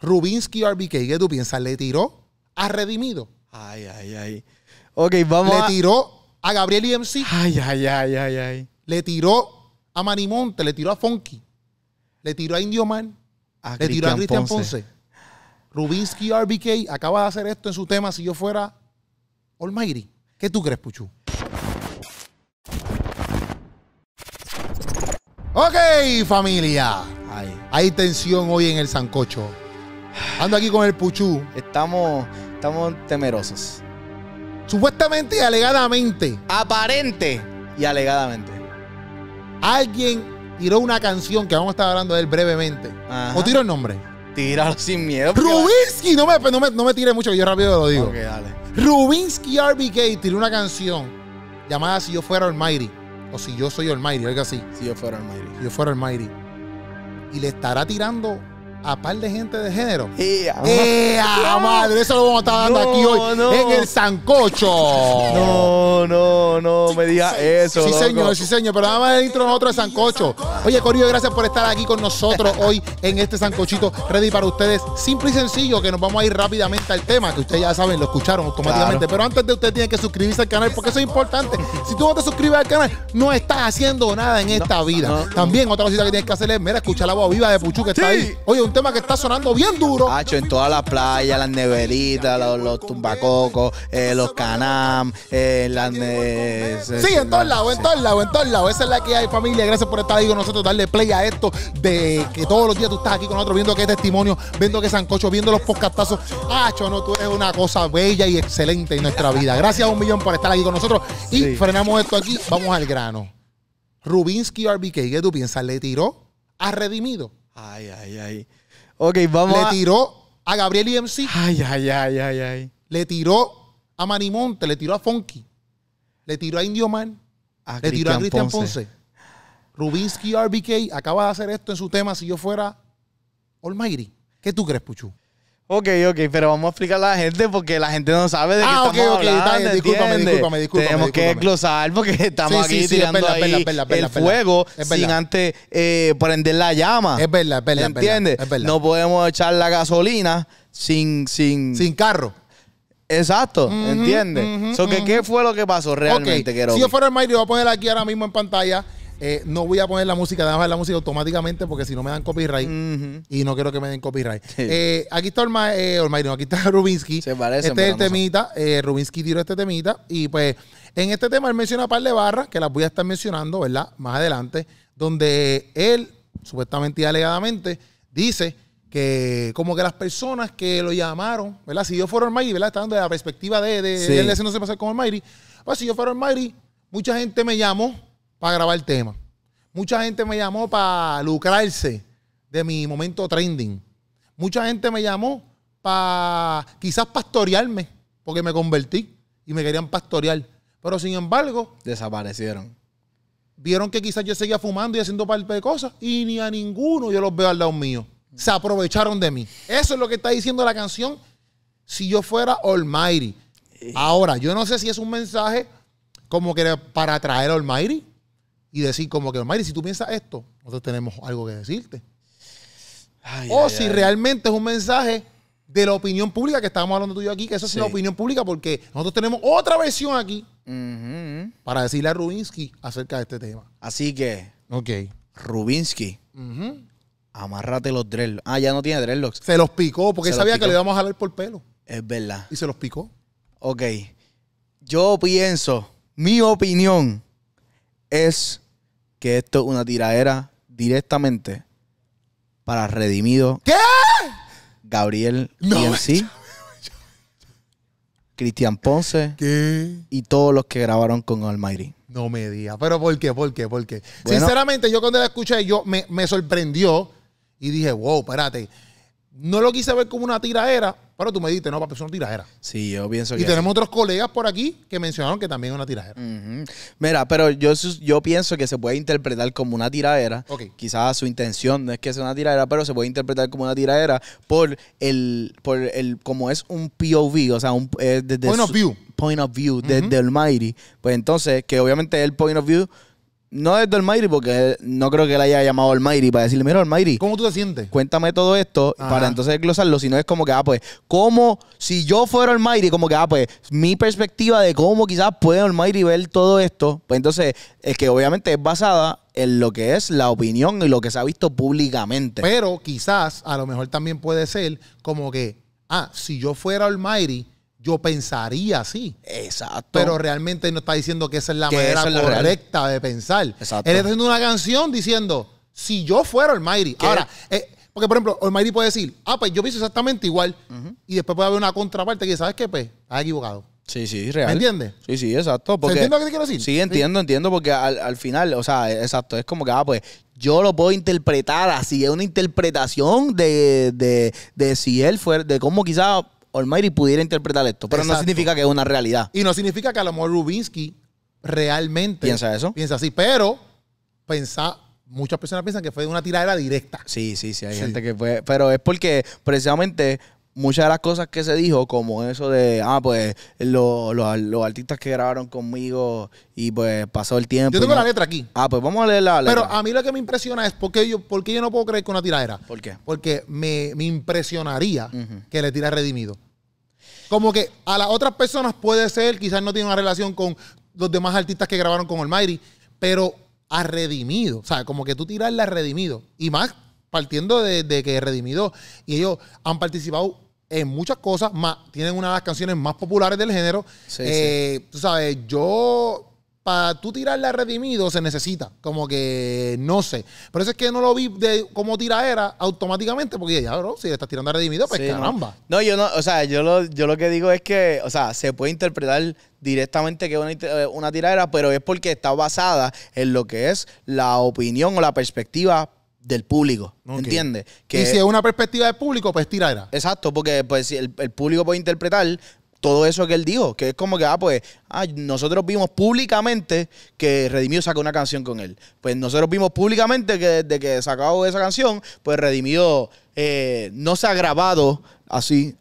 Rubinsky RBK, ¿qué tú piensas? ¿Le tiró a Redimido? Ay, ay, ay. Ok, vamos Le tiró a Gabriel y Ay, ay, ay, ay, ay. Le tiró a Manimonte, le tiró a Funky. Le tiró a Indio Man. le tiró a Cristian Ponce. Rubinsky RBK acaba de hacer esto en su tema si yo fuera Almighty. ¿Qué tú crees, Puchu? Ok, familia. Hay tensión hoy en el Sancocho. Ando aquí con el puchú. Estamos, estamos temerosos. Supuestamente y alegadamente. Aparente y alegadamente. Alguien tiró una canción que vamos a estar hablando de él brevemente. ¿O tiró el nombre? Tíralo sin miedo. Rubinsky, no me, no, tire mucho, que yo rápido lo digo. Ok, dale. Rubinsky RBK tiró una canción llamada Si yo fuera Almighty. O si yo soy Almighty, algo así. Si yo fuera Almighty. Si yo fuera Almighty. Y le estará tirando a par de gente de género. ¡Ea! Eh, ¡Ea, eh, ah. ah, madre! Eso lo vamos a estar dando aquí hoy en el Sancocho. No, no, no me diga eso. Sí, señor, sí, señor. Pero nada más el intro nosotros de Sancocho. Oye, Corillo, gracias por estar aquí con nosotros hoy en este Sancochito ready para ustedes. Simple y sencillo, que nos vamos a ir rápidamente al tema, que ustedes ya saben, lo escucharon automáticamente. Pero antes de usted tiene que suscribirse al canal, porque eso es importante. Si tú no te suscribes al canal, no estás haciendo nada en esta vida. También otra cosita que tienes que hacer es, mira, escucha la voz viva de Puchu que está ahí. Oye, un tema que está sonando bien duro. Hacho, en todas las playas, las neveritas, los, tumbacocos, eh, los canam, en eh, las. sí, en todos lados, en todos lados, en todos lados. Esa es la que hay, familia. Gracias por estar ahí con nosotros, darle play a esto de que todos los días tú estás aquí con nosotros viendo qué testimonio, viendo qué sancocho, viendo los podcastazos. Hacho, no, tú es una cosa bella y excelente en nuestra vida. Gracias a un millón por estar aquí con nosotros. Y frenamos esto aquí, vamos al grano. Rubinsky RBK, ¿qué tú piensas? ¿Le tiró? ¿Ha redimido? Ay, ay, ay vamos Le tiró a Gabriel y Ay, ay, ay, ay, ay. Le tiró a Manimonte, le tiró a Funky. Le tiró a Indio Man. le tiró a Cristian Ponce. Ponce. Rubinsky RBK acaba de hacer esto en su tema Si yo fuera Almighty. ¿Qué tú crees, Puchu? Ok, ok, pero vamos a explicar a la gente porque la gente no sabe de qué ah, estamos okay, hablando. Está, discúlpame, discúlpame. Tenemos que desglosar porque estamos aquí tirando ahí el fuego sin antes eh, prender la llama. Es verdad, es verdad. ¿Entiendes? no podemos echar la gasolina sin... Sin, sin carro. Exacto, ¿entiendes? ¿Qué fue lo que pasó realmente, Si yo fuera el Mayri, voy a poner aquí ahora mismo en pantalla eh, no voy a poner la música, voy a la música automáticamente porque si no me dan copyright y no quiero que me den copyright. Eh, aquí está Olma, eh, aquí está Rubinsky. Se este es el temita. Rubinsky tiró este temita. Y pues en este tema él menciona un par de barras que las voy a estar mencionando, ¿verdad? Más adelante, donde él, supuestamente y alegadamente, dice que como que las personas que lo llamaron, ¿verdad? Si yo fuera Olmairi ¿verdad? estando de la perspectiva de, de, sí. de él pasar con Pues si yo fuera Olmairi mucha gente me llamó para grabar el tema Mucha gente me llamó para lucrarse de mi momento trending. Mucha gente me llamó para quizás pastorearme, porque me convertí y me querían pastorear. Pero sin embargo... Desaparecieron. Vieron que quizás yo seguía fumando y haciendo parte de cosas y ni a ninguno yo los veo al lado mío. Se aprovecharon de mí. Eso es lo que está diciendo la canción Si yo fuera Almighty. Eh. Ahora, yo no sé si es un mensaje como que para atraer a Almighty y decir como que, Mayri, si tú piensas esto, nosotros tenemos algo que decirte. o si realmente es un mensaje de la opinión pública que estamos hablando tú y yo aquí, que esa es la opinión pública, porque nosotros tenemos otra versión aquí para decirle a Rubinsky acerca de este tema. Así que, ok. Rubinsky, amárrate los dreadlocks. Ah, ya no tiene dreadlocks. Se los picó, porque sabía que le íbamos a jalar por pelo. Es verdad. Y se los picó. Ok. Yo pienso, mi opinión es que esto es una tiradera directamente para Redimido. ¿Qué? Gabriel no, Cristian Ponce y todos los que grabaron con Almighty. No me digas. ¿Pero por qué? ¿Por qué? ¿Por qué? Sinceramente, yo cuando la escuché, yo me, me sorprendió y dije, wow, espérate. No lo quise ver como una tiradera pero tú me dijiste, no, para es una tiraera. Sí, yo pienso que. Y tenemos otros colegas por aquí que mencionaron que también es una tiradera Mira, pero yo, yo pienso que se puede interpretar como una tiradera Quizás su intención no es que sea una tiradera pero se puede interpretar como una tiradera por el. Por el como es un POV, o sea, un, eh, Point of view. Point of view, desde el Pues entonces, que obviamente el point of view no desde Almighty, porque no creo que él haya llamado al Almighty para decirle, mira, Almighty. ¿Cómo tú te sientes? Cuéntame todo esto para entonces desglosarlo. Si no es como que, ah, pues, como si yo fuera Almighty, como que, ah, pues, mi perspectiva de cómo quizás puede Almighty ver todo esto, pues entonces es que obviamente es basada en lo que es la opinión y lo que se ha visto públicamente. Pero quizás, a lo mejor también puede ser como que, ah, si yo fuera Almighty yo pensaría así. Exacto. Pero realmente no está diciendo que esa es la manera correcta de pensar. Exacto. Él está haciendo una canción diciendo, si yo fuera el ¿Qué? Ahora, eh, porque por ejemplo, el Almighty puede decir, ah, pues yo pienso exactamente igual. Y después puede haber una contraparte que, ¿sabes qué? Pues, ha equivocado. Sí, sí, real. ¿Me entiendes? Sí, sí, exacto. ¿Se entiende lo que te quiero decir? Sí, entiendo, entiendo, porque al, final, o sea, exacto, es como que, ah, pues yo lo puedo interpretar así, es una interpretación de, de si él fuera, de cómo quizás Almighty pudiera interpretar esto, pero no significa que es una realidad. Y no significa que a lo mejor Rubinsky realmente piensa eso. Piensa así, pero pensa, muchas personas piensan que fue una tiradera directa. Sí, sí, sí, hay gente que fue, pero es porque precisamente muchas de las cosas que se dijo, como eso de, ah, pues los artistas que grabaron conmigo y pues pasó el tiempo. Yo tengo la letra aquí. Ah, pues vamos a leerla. Pero a mí lo que me impresiona es por qué yo, por yo no puedo creer que una tiradera. ¿Por qué? Porque me, impresionaría que le tira redimido. Como que a las otras personas puede ser, quizás no tiene una relación con los demás artistas que grabaron con Almighty, pero a Redimido, o sea, como que tú tiras a Redimido. Y más partiendo de, que Redimido y ellos han participado en muchas cosas, más, tienen una de las canciones más populares del género. eh, Tú sabes, yo para tú tirarle a redimido se necesita. Como que no sé. Por eso es que no lo vi de como tiraera automáticamente, porque ya, bro, si le estás tirando a redimido, pues caramba. No. yo no, o sea, yo lo, yo lo que digo es que, o sea, se puede interpretar directamente que es una, una tiradera, pero es porque está basada en lo que es la opinión o la perspectiva del público. Okay. ¿Entiendes? Que, y si es una perspectiva del público, pues era Exacto, porque pues el público puede interpretar todo eso que él dijo, que es como que, ah, pues, ah, nosotros vimos públicamente que Redimido sacó una canción con él. Pues nosotros vimos públicamente que desde que sacó esa canción, pues Redimido eh, no se ha grabado así.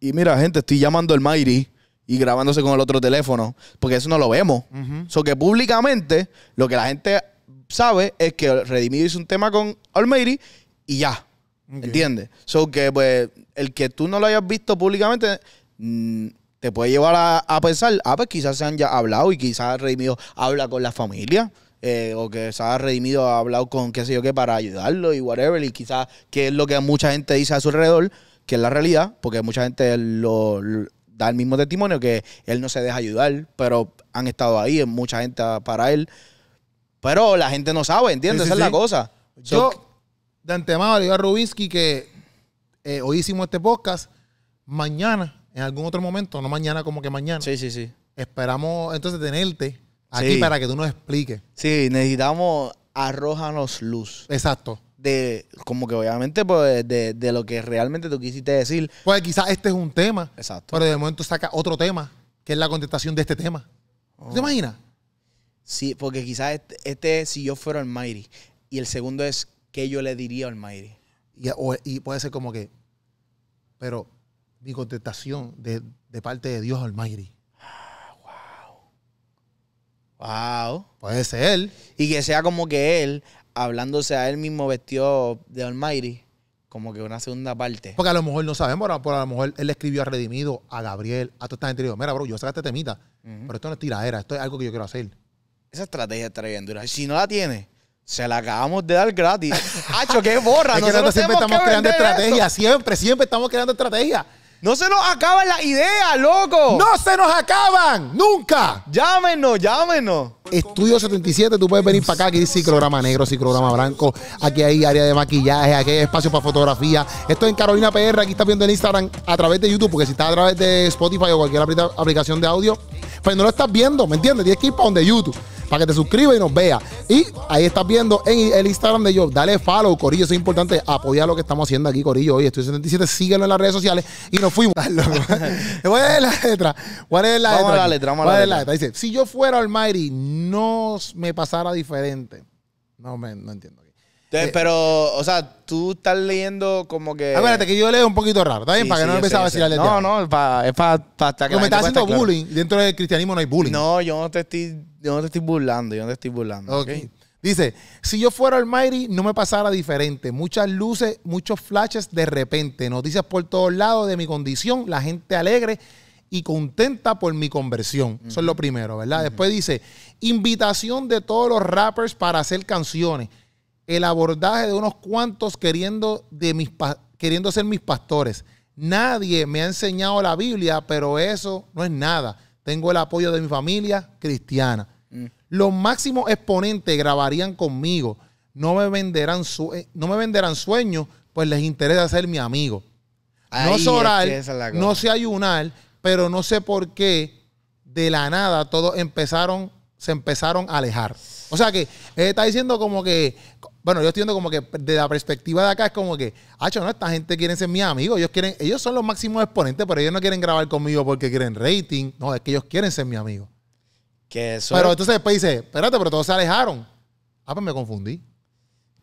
Y mira, gente, estoy llamando al Mayri y grabándose con el otro teléfono, porque eso no lo vemos. Uh que públicamente lo que la gente sabe es que Redimido hizo un tema con Almighty y ya. entiende ¿Entiendes? So que, pues, el que tú no lo hayas visto públicamente Mm, te puede llevar a, pensar, ah, pues quizás se han ya hablado y quizás Redimido habla con la familia. Eh, o que se ha redimido, ha hablado con qué sé yo qué para ayudarlo y whatever, y quizás que es lo que mucha gente dice a su alrededor, que es la realidad, porque mucha gente lo, da el mismo testimonio que él no se deja ayudar, pero han estado ahí, mucha gente para él. Pero la gente no sabe, ¿entiendes? Esa es la cosa. Yo, de antemano, le digo a Rubinsky que eh, hoy hicimos este podcast. Mañana en algún otro momento, no mañana como que mañana. Sí, sí, sí. Esperamos entonces tenerte aquí para que tú nos expliques. Sí, necesitamos arrojanos luz. Exacto. De, como que obviamente, pues, de, lo que realmente tú quisiste decir. Pues quizás este es un tema. Exacto. Pero de momento saca otro tema, que es la contestación de este tema. ¿Te oh. imaginas? Sí, porque quizás este, este es si yo fuera el Mayri Y el segundo es qué yo le diría al Mayri. Y, y puede ser como que, pero ni contestación de, parte de Dios Almighty. wow. Wow. Puede ser. Y que sea como que él, hablándose a él mismo vestido de Almighty, como que una segunda parte. Porque a lo mejor no sabemos, pero a lo mejor él escribió a Redimido, a Gabriel, a toda esta gente. Y dijo, mira, bro, yo sacaste este temita, pero esto no es tiradera, esto es algo que yo quiero hacer. Esa estrategia está bien dura. Si no la tiene, se la acabamos de dar gratis. ¡Hacho, qué borra! nosotros siempre estamos creando estrategias. Siempre, siempre estamos creando estrategias. No se nos acaban las ideas, loco. No se nos acaban, nunca. Llámenos, llámenos. Estudio 77, tú puedes venir para acá, aquí hay ciclograma negro, ciclograma blanco, aquí hay área de maquillaje, aquí hay espacio para fotografía. Esto en Carolina PR, aquí estás viendo en Instagram a través de YouTube, porque si está a través de Spotify o cualquier aplicación de audio, pues no lo estás viendo, ¿me entiendes? Tienes que ir para donde YouTube para que te suscribas y nos veas. Y ahí estás viendo en el Instagram de yo. Dale follow, Corillo. es importante. Apoyar lo que estamos haciendo aquí, Corillo. Hoy estoy 77. Síguelo en las redes sociales. Y nos fuimos. ¿Cuál es la letra? ¿Cuál es la letra? Vamos a la letra, la, letra. Dice: Si yo fuera Almighty, no me pasara diferente. No, me, no entiendo. Eh, pero, o sea, tú estás leyendo como que. Acuérdate que yo leo un poquito raro, ¿está bien? para que no empezaba a decirle No, no, es para, es para, me estás haciendo bullying. Dentro del cristianismo no hay bullying. No, yo no te estoy, no te estoy burlando, yo no te estoy burlando. Dice, si yo fuera al Almighty, no me pasara diferente. Muchas luces, muchos flashes de repente. Noticias por todos lados de mi condición. La gente alegre y contenta por mi conversión. Eso es lo primero, ¿verdad? Después dice, invitación de todos los rappers para hacer canciones el abordaje de unos cuantos queriendo, de mis, queriendo ser mis pastores. Nadie me ha enseñado la Biblia, pero eso no es nada. Tengo el apoyo de mi familia cristiana. Mm. Los máximos exponentes grabarían conmigo. No me venderán, eh, no me venderán sueños, pues les interesa ser mi amigo. no sé orar, no sé ayunar, pero no sé por qué de la nada todos empezaron, se empezaron a alejar. O sea que está diciendo como que bueno, yo entiendo como que desde la perspectiva de acá es como que, hacho, no, esta gente quiere ser mi amigo, ellos quieren, ellos son los máximos exponentes, pero ellos no quieren grabar conmigo porque quieren rating, no, es que ellos quieren ser mi amigo. pero entonces después dice, espérate, pero todos se alejaron. Ah, pues me confundí.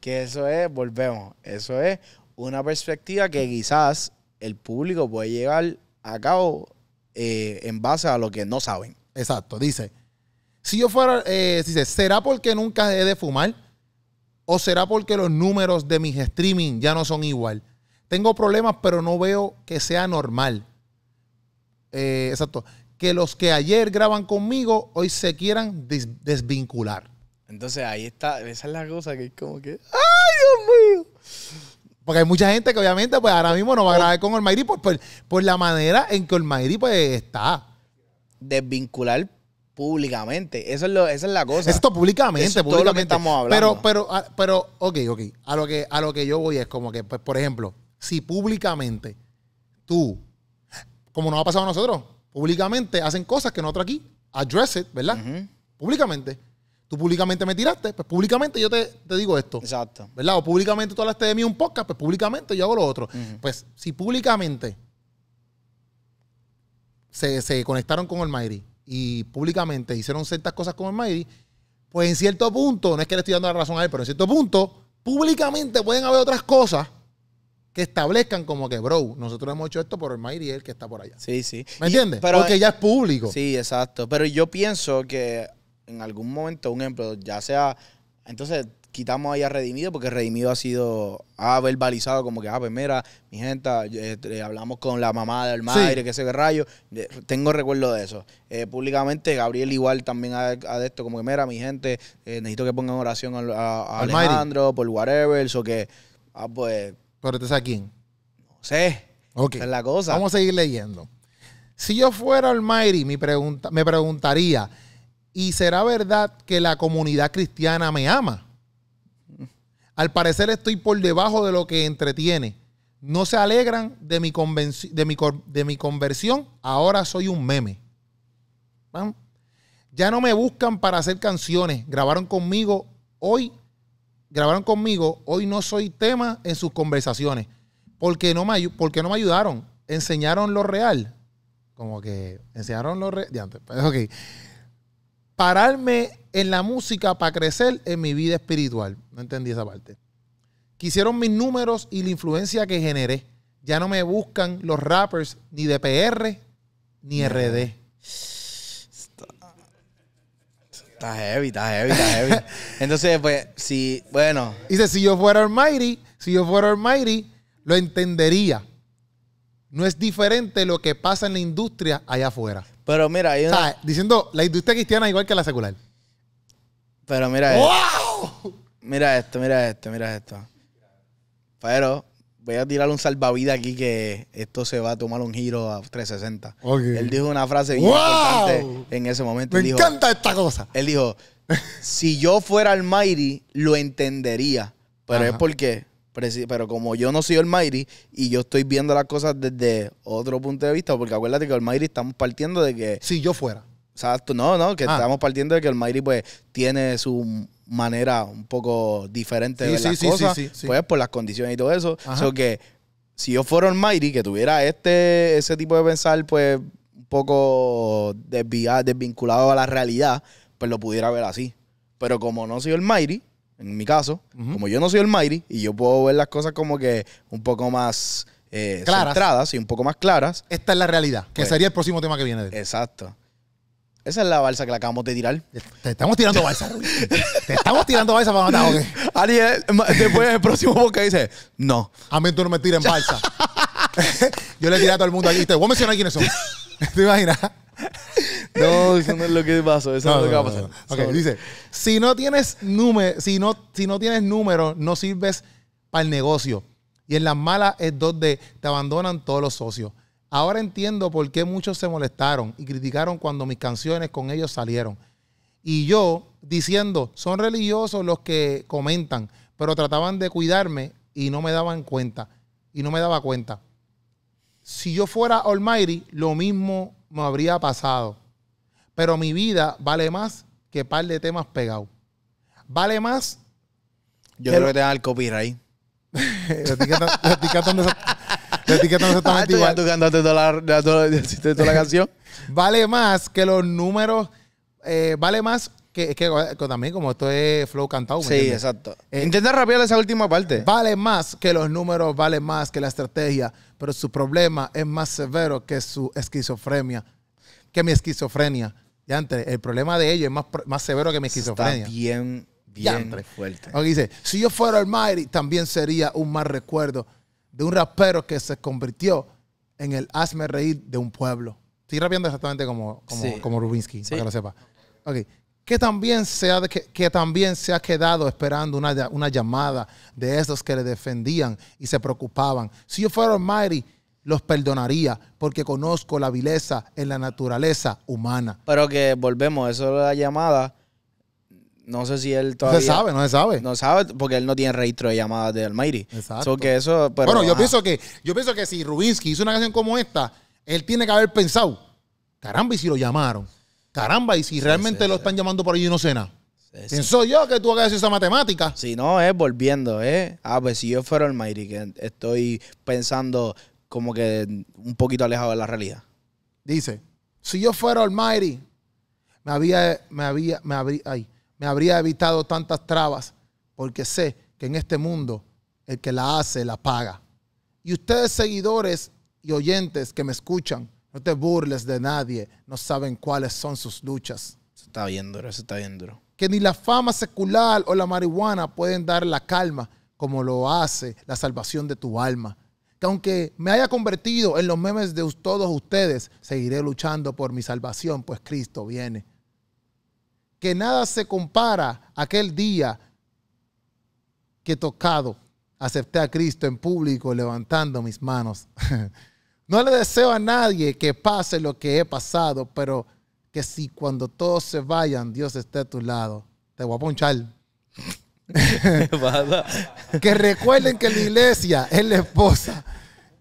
Que eso es, volvemos, eso es una perspectiva que quizás el público puede llegar a cabo eh, en base a lo que no saben. Exacto, dice, si yo fuera, eh, dice, ¿será porque nunca he de fumar? ¿O será porque los números de mis streaming ya no son igual? Tengo problemas, pero no veo que sea normal. Eh, exacto. Que los que ayer graban conmigo hoy se quieran desvincular. Entonces ahí está, esa es la cosa que es como que, ¡ay, Dios mío! Porque hay mucha gente que obviamente pues ahora mismo no va a grabar con Olmairi por, por, la manera en que Olmairi pues está. Desvincular públicamente. Eso es lo, esa es la cosa. Esto públicamente, Eso públicamente. estamos hablando. Pero, pero, ah, pero, ok, ok. A lo que, a lo que yo voy es como que, pues, por ejemplo, si públicamente tú, como nos ha pasado a nosotros, públicamente hacen cosas que nosotros aquí, address it, ¿verdad? Públicamente. Tú públicamente me tiraste, pues públicamente yo te, digo esto. Exacto. ¿Verdad? O públicamente tú hablaste de mí un podcast, pues públicamente yo hago lo otro. Pues si públicamente se, se conectaron con el Almighty, y públicamente hicieron ciertas cosas con el Mayri, pues en cierto punto, no es que le estoy dando la razón a él, pero en cierto punto, públicamente pueden haber otras cosas que establezcan como que, bro, nosotros hemos hecho esto por el Mayri y él que está por allá. Sí, sí. ¿Me entiendes? Pero, Porque ya es público. Sí, exacto. Pero yo pienso que en algún momento, un ejemplo, ya sea. Entonces, quitamos ahí a Redimido porque Redimido ha sido, ha verbalizado como que, ah, pues mira, mi gente, este, hablamos con la mamá del madre, que ese rayo. tengo recuerdo de eso. Eh, públicamente, Gabriel igual también ha, de esto, como que mira, mi gente, eh, necesito que pongan oración a, Alejandro por whatever, o que, ah, pues. Pero te este sabes quién. No sé. Ok es la cosa. Vamos a seguir leyendo. Si yo fuera Almighty, me, pregunta, me preguntaría, ¿y será verdad que la comunidad cristiana me ama? Al parecer estoy por debajo de lo que entretiene. No se alegran de mi, de de mi conversión. Ahora soy un meme. Ya no me buscan para hacer canciones. Grabaron conmigo hoy. Grabaron conmigo. Hoy no soy tema en sus conversaciones. Porque no me, porque no me ayudaron. Enseñaron lo real. Como que enseñaron lo real. De pararme en la música para crecer en mi vida espiritual. No entendí esa parte. Quisieron mis números y la influencia que generé. Ya no me buscan los rappers ni de PR ni RD. Está, heavy, está heavy, está heavy. Entonces, pues, si, bueno. Dice, si yo fuera Almighty, si yo fuera Almighty, lo entendería no es diferente lo que pasa en la industria allá afuera. Pero mira, diciendo la industria cristiana es igual que la secular. Pero mira ¡Wow! Mira esto, mira esto, mira esto. Pero voy a tirar un salvavidas aquí que esto se va a tomar un giro a 360. Él dijo una frase bien ¡Wow! en ese momento. Me encanta esta cosa. Él dijo, si yo fuera Almighty, lo entendería. Pero es porque pero como yo no soy el Almighty y yo estoy viendo las cosas desde otro punto de vista, porque acuérdate que el Almighty estamos partiendo de que. Si yo fuera. Exacto, no, no, que ah. estamos partiendo de que el Almighty pues tiene su manera un poco diferente de sí, las cosas, pues por las condiciones y todo eso. O que si yo fuera el Almighty, que tuviera este ese tipo de pensar pues un poco desviado, desvinculado a la realidad, pues lo pudiera ver así. Pero como no soy el Almighty, en mi caso, como yo no soy el Mighty y yo puedo ver las cosas como que un poco más eh, centradas y un poco más claras. Esta es la realidad, que pues sería el próximo tema que viene. De Exacto. Esa es la balsa que la acabamos de tirar. Te estamos tirando balsa. Te estamos tirando balsa para matar, okay. Ariel, eh, después el próximo podcast dice, no. A mí tú no me tires balsa. Yo le tiré a todo el mundo aquí. Te voy a mencionar quiénes son. ¿Te imaginas? No, eso no es lo que pasó. Eso no, es lo que va a pasar. dice: si no tienes número, si no, si no tienes número, no sirves para el negocio. Y en las malas es donde te abandonan todos los socios. Ahora entiendo por qué muchos se molestaron y criticaron cuando mis canciones con ellos salieron. Y yo diciendo, son religiosos los que comentan, pero trataban de cuidarme y no me daban cuenta. Y no me daba cuenta. Si yo fuera Almighty, lo mismo me habría pasado. Pero mi vida vale más que par de temas pegados. Vale más. Yo creo que te da el copyright. La etiqueta no se tú toda la, canción. vale más que los números. Eh, vale más que, también como esto es flow cantado. sí, exacto. Eh, Intenta rapear esa última parte. Vale más que los números, vale más que la estrategia, pero su problema es más severo que su esquizofrenia, que mi esquizofrenia. Ya antes, el problema de ellos es más, más severo que mi esquizofrenia. Está bien, bien fuerte. dice, si yo fuera el Almighty, también sería un mal recuerdo de un rapero que se convirtió en el hazme reír de un pueblo. Estoy rapeando exactamente como, como, como Rubinsky, para que lo sepa. Okay. Que también, se ha, que, también se ha quedado esperando una, una llamada de esos que le defendían y se preocupaban. Si yo fuera Almighty, los perdonaría porque conozco la vileza en la naturaleza humana. Pero que volvemos, eso de la llamada, no sé si él todavía... No se sabe, no se sabe. No sabe porque él no tiene registro de llamadas de Almighty. Exacto. que eso, bueno, yo pienso, que, yo pienso que si Rubinsky hizo una canción como esta, él tiene que haber pensado, caramba, y si lo llamaron, caramba, y si realmente lo están llamando por allí no cena. nada. yo que tú hagas esa matemática. Si no, es volviendo, ¿eh? Ah, pues si yo fuera Almighty, que estoy pensando como que un poquito alejado de la realidad. Dice, si yo fuera Almighty, me me me habría, habría evitado tantas trabas, porque sé que en este mundo el que la hace la paga. Y ustedes, seguidores y oyentes que me escuchan, no te burles de nadie, no saben cuáles son sus luchas. Se está viendo, se está viendo. Que ni la fama secular o la marihuana pueden dar la calma como lo hace la salvación de tu alma aunque me haya convertido en los memes de todos ustedes, seguiré luchando por mi salvación, pues Cristo viene. Que nada se compara a aquel día que tocado acepté a Cristo en público levantando mis manos. no le deseo a nadie que pase lo que he pasado, pero que si cuando todos se vayan, Dios esté a tu lado. Te voy a ponchar. que recuerden que la iglesia es la esposa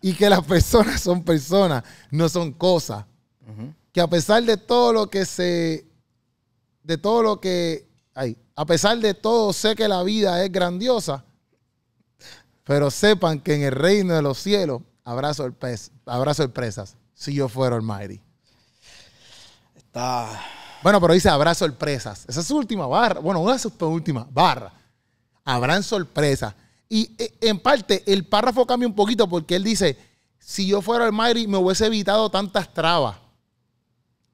y que las personas son personas, no son cosas. Que a pesar de todo lo que se. De todo lo que. hay a pesar de todo, sé que la vida es grandiosa. Pero sepan que en el reino de los cielos habrá, sorpresas habrá sorpresas. Si yo fuera Almighty. Está. Bueno, pero dice habrá sorpresas. Esa es su última barra. Bueno, una de sus últimas barras habrán sorpresas. Y eh, en parte, el párrafo cambia un poquito porque él dice, si yo fuera el Mayri me hubiese evitado tantas trabas.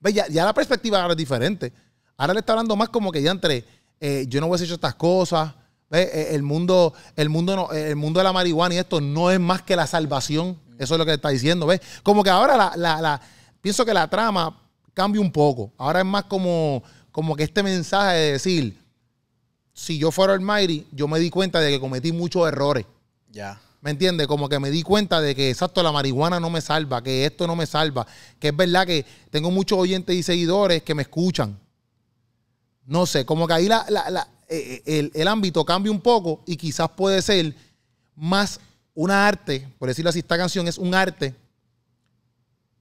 ve Ya, la perspectiva ahora es diferente. Ahora le está hablando más como que ya entre, eh, yo no hubiese hecho estas cosas. Eh, el mundo, el mundo, el mundo de la marihuana y esto no es más que la salvación. Eso es lo que está diciendo, ve Como que ahora la, la, pienso que la trama cambia un poco. Ahora es más como, como que este mensaje de decir, si yo fuera Almighty, yo me di cuenta de que cometí muchos errores. Ya. ¿Me entiendes? Como que me di cuenta de que exacto, la marihuana no me salva, que esto no me salva, que es verdad que tengo muchos oyentes y seguidores que me escuchan. No sé, como que ahí eh, eh, el, ámbito cambia un poco y quizás puede ser más una arte, por decirlo así, esta canción es un arte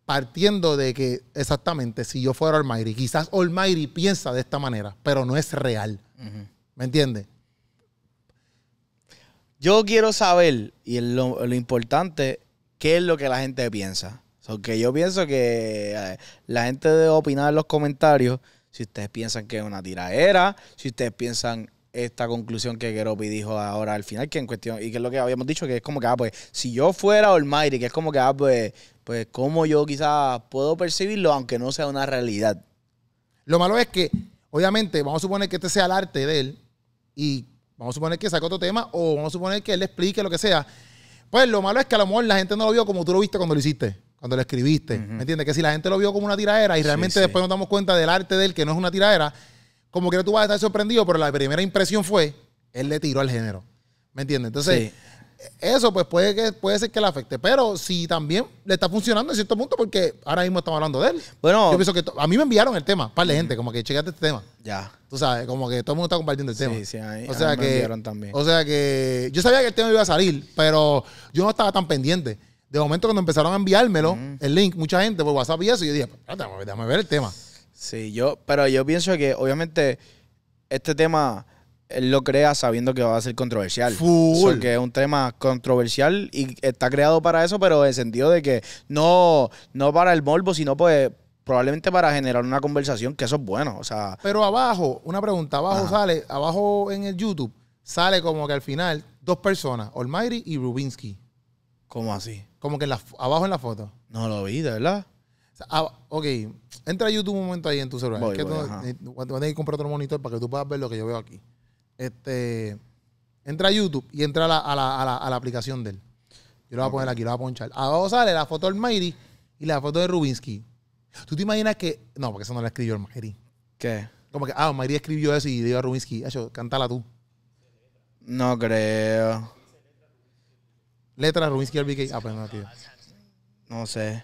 partiendo de que exactamente si yo fuera Almighty, quizás Almighty piensa de esta manera, pero no es real. ¿Me entiendes? Yo quiero saber, y lo, lo, importante, qué es lo que la gente piensa. Porque yo pienso que eh, la gente debe opinar en los comentarios si ustedes piensan que es una tiraera, si ustedes piensan esta conclusión que Geropi dijo ahora al final, que en cuestión, y que es lo que habíamos dicho, que es como que, ah, pues, si yo fuera Almighty, que es como que, ah, pues, pues, como yo quizás puedo percibirlo, aunque no sea una realidad. Lo malo es que, obviamente, vamos a suponer que este sea el arte de él, y vamos a suponer que saca otro tema o vamos a suponer que él le explique lo que sea. Pues lo malo es que a lo mejor la gente no lo vio como tú lo viste cuando lo hiciste, cuando lo escribiste. ¿Me entiendes? Que si la gente lo vio como una tiradera y realmente después nos damos cuenta del arte de él que no es una tiradera, como que tú vas a estar sorprendido, pero la primera impresión fue, él le tiró al género. ¿Me entiendes? Entonces, eso pues puede que puede ser que le afecte, pero si también le está funcionando en cierto punto porque ahora mismo estamos hablando de él. Bueno, yo pienso que a mí me enviaron el tema, para la gente como que chequeate este tema. Ya. Tú sabes, como que todo el mundo está compartiendo el tema. Sí, sí, ahí, o sea que también. O sea que yo sabía que el tema iba a salir, pero yo no estaba tan pendiente. De momento cuando empezaron a enviármelo el link, mucha gente por WhatsApp y eso, yo dije, pues, déjame ver el tema. Sí, yo, pero yo pienso que obviamente este tema él lo crea sabiendo que va a ser controversial. Porque es un tema controversial y está creado para eso, pero en el sentido de que no, no para el morbo, sino pues probablemente para generar una conversación, que eso es bueno. O sea. Pero abajo, una pregunta, abajo sale, abajo en el YouTube, sale como que al final dos personas, Almighty y Rubinsky. ¿Cómo así? Como que la, abajo en la foto. No lo vi, de verdad. Ah, ok, entra a YouTube un momento ahí en tu celular. Eh, que comprar otro monitor para que tú puedas ver lo que yo veo aquí. Este, entra a YouTube y entra a la, a la, a la, aplicación de él. Yo lo voy a poner aquí, lo voy a ponchar. Abajo sale la foto del Mayri y la foto de Rubinsky. ¿Tú te imaginas que.? No, porque eso no la escribió el Mayri. ¿Qué? Como que, ah, Mayri escribió eso y dio a Rubinsky, hecho, cántala tú. No creo. Letra Rubinsky RBK Ah, pues no, tío. No sé.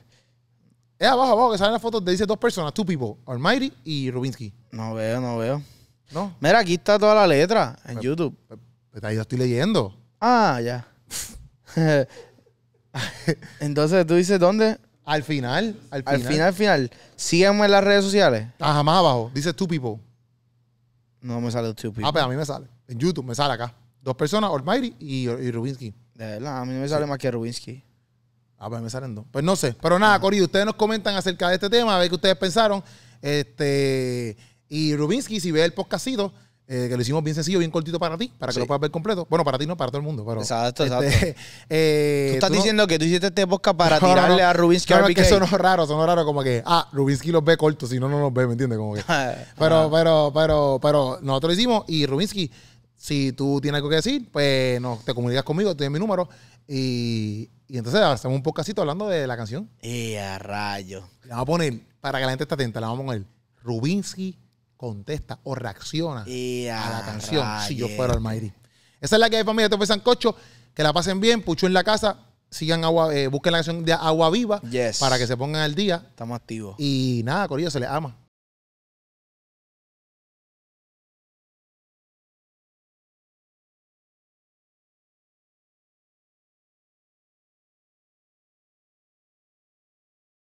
Es abajo, abajo, que sale la foto de dice dos personas, two people, Almighty y Rubinsky. No veo, no veo. No. Mira, aquí está toda la letra en pues, YouTube. Pero pues, pues, ahí lo estoy leyendo. Ah, ya. Entonces tú dices, ¿dónde? Al final, al final. Al final, Sígueme en las redes sociales. Ajá, ah, más abajo. Dice two people. No me sale Two ah, People. Ah, pero a mí me sale. En YouTube me sale acá. Dos personas, Almighty y, Rubinsky. De verdad, a mí no me sale más que Rubinsky. Ah, pues me salen dos. Pues no sé. Pero nada, Cori, ustedes nos comentan acerca de este tema, a ver qué ustedes pensaron. Este. Y Rubinsky, si ve el podcastito, eh, que lo hicimos bien sencillo, bien cortito para ti, para que lo puedas ver completo. Bueno, para ti no, para todo el mundo. Pero, exacto, este, exacto. Eh, tú estás diciendo que tú hiciste este podcast para tirarle a Rubinsky no, Es que son raro, sonó raro como que, ah, Rubinsky los ve cortos, si no, no los ve, ¿me entiendes? Como que, ah, pero, ah. pero, pero, pero, nosotros lo hicimos y Rubinsky, si tú tienes algo que decir, pues te comunicas conmigo, tienes mi número y, y entonces hacemos un podcastito hablando de la canción. Y a rayo. Le vamos a poner, para que la gente esté atenta, le vamos a poner Rubinsky contesta o reacciona a la canción si yo fuera Mayri. Esa es la que hay, familia. Esto fue cocho, Que la pasen bien. Pucho en la casa. Sigan agua, eh, busquen la canción de Agua Viva yes. para que se pongan al día. Estamos activos. Y nada, Corillo, se les ama.